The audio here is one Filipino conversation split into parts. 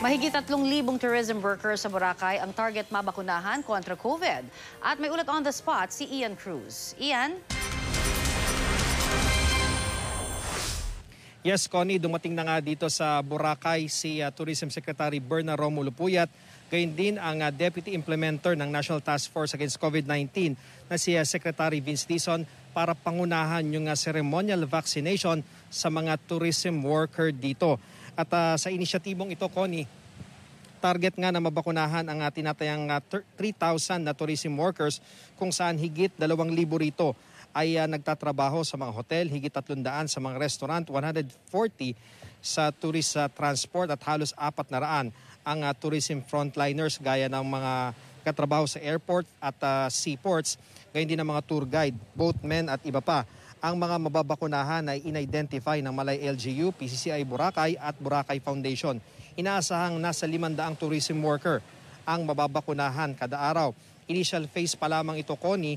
Mahigit 3,000 tourism workers sa Boracay ang target mabakunahan kontra COVID. At may ulat on the spot si Ian Cruz. Ian? Yes, Connie, dumating na nga dito sa Boracay si uh, Tourism Secretary Berna Romulo Puyat, gayon din ang uh, Deputy Implementer ng National Task Force Against COVID-19 na si uh, Secretary Vince Dison para pangunahan yung uh, ceremonial vaccination sa mga tourism worker dito. At uh, sa inisyatibong ito, Connie, target nga na mabakunahan ang uh, tinatayang uh, 3,000 na tourism workers kung saan higit 2,000 rito ay uh, nagtatrabaho sa mga hotel, higit 300 sa mga restaurant, 140 sa tourist uh, transport at halos 400 ang uh, tourism frontliners gaya ng mga katrabaho sa airport at uh, seaports, gayon din ng mga tour guide, boatmen at iba pa. Ang mga mababakunahan ay in-identify ng Malay LGU, PCCI Boracay at Boracay Foundation. Inaasahang nasa 500 tourism worker ang mababakunahan kada araw. Initial phase pa lamang ito, Connie,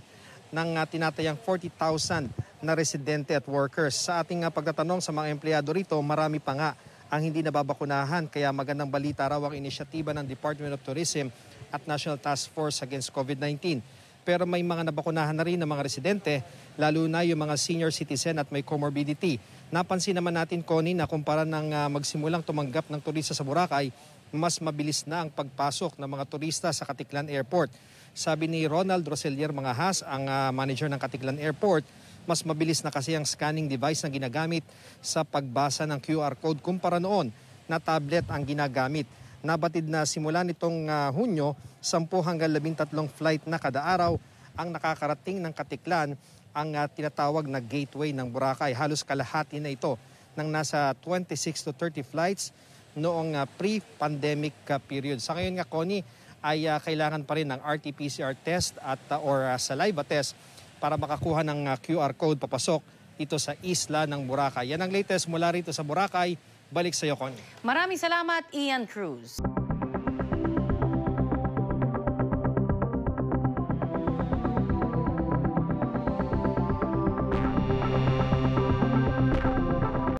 ng uh, tinatayang 40,000 na residente at workers. Sa ating uh, pagtatanong sa mga empleyado rito, marami pa nga ang hindi nababakunahan. Kaya magandang balita raw ang inisyatiba ng Department of Tourism at National Task Force Against COVID-19. Pero may mga nabakunahan na rin ng mga residente, lalo na yung mga senior citizen at may comorbidity. Napansin naman natin, Connie, na kumpara ng uh, magsimulang tumanggap ng turista sa Boracay, mas mabilis na ang pagpasok ng mga turista sa Katiklan Airport. Sabi ni Ronald Roselier Mangahas, ang uh, manager ng Katiklan Airport, mas mabilis na kasi ang scanning device na ginagamit sa pagbasa ng QR code kumpara noon na tablet ang ginagamit. Nabatid na simula nitong uh, Hunyo, 10 hanggang 13 flight na kada araw ang nakakarating ng Katiklan ang uh, tinatawag na gateway ng Boracay. Halos kalahati na ito ng nasa 26 to 30 flights noong uh, pre-pandemic uh, period. Sa ngayon nga, Connie, ay uh, kailangan pa rin ng RT-PCR test at uh, or uh, saliva test para makakuha ng uh, QR code papasok dito sa isla ng Boracay. Yan ang latest mula rito sa Boracay. Balik sa iyo, Connie. Maraming salamat, Ian Cruz.